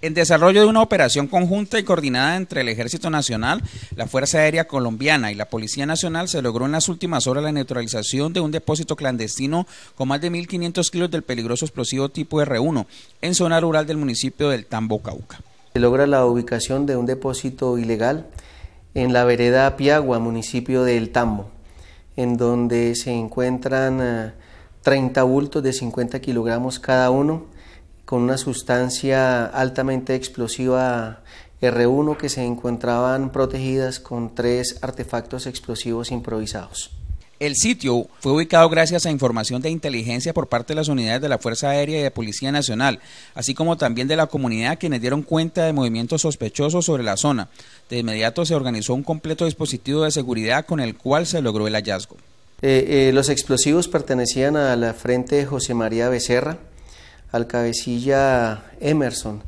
en desarrollo de una operación conjunta y coordinada entre el Ejército Nacional, la Fuerza Aérea Colombiana y la Policía Nacional, se logró en las últimas horas la neutralización de un depósito clandestino con más de 1.500 kilos del peligroso explosivo tipo R1 en zona rural del municipio del Tambo Cauca. Se logra la ubicación de un depósito ilegal en la vereda Piagua, municipio del Tambo, en donde se encuentran 30 eh, bultos de 50 kilogramos cada uno con una sustancia altamente explosiva R1 que se encontraban protegidas con tres artefactos explosivos improvisados. El sitio fue ubicado gracias a información de inteligencia por parte de las unidades de la Fuerza Aérea y de Policía Nacional, así como también de la comunidad quienes dieron cuenta de movimientos sospechosos sobre la zona. De inmediato se organizó un completo dispositivo de seguridad con el cual se logró el hallazgo. Eh, eh, los explosivos pertenecían a la Frente José María Becerra, al cabecilla Emerson,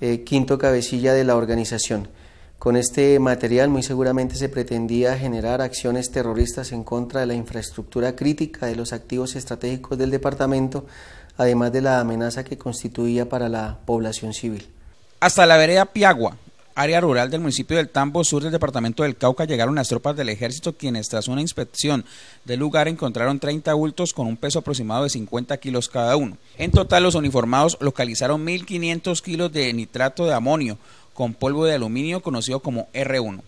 eh, quinto cabecilla de la organización. Con este material muy seguramente se pretendía generar acciones terroristas en contra de la infraestructura crítica de los activos estratégicos del departamento, además de la amenaza que constituía para la población civil. Hasta la vereda Piagua, área rural del municipio del Tambo Sur del departamento del Cauca llegaron las tropas del ejército quienes tras una inspección del lugar encontraron 30 adultos con un peso aproximado de 50 kilos cada uno. En total los uniformados localizaron 1.500 kilos de nitrato de amonio con polvo de aluminio conocido como R1.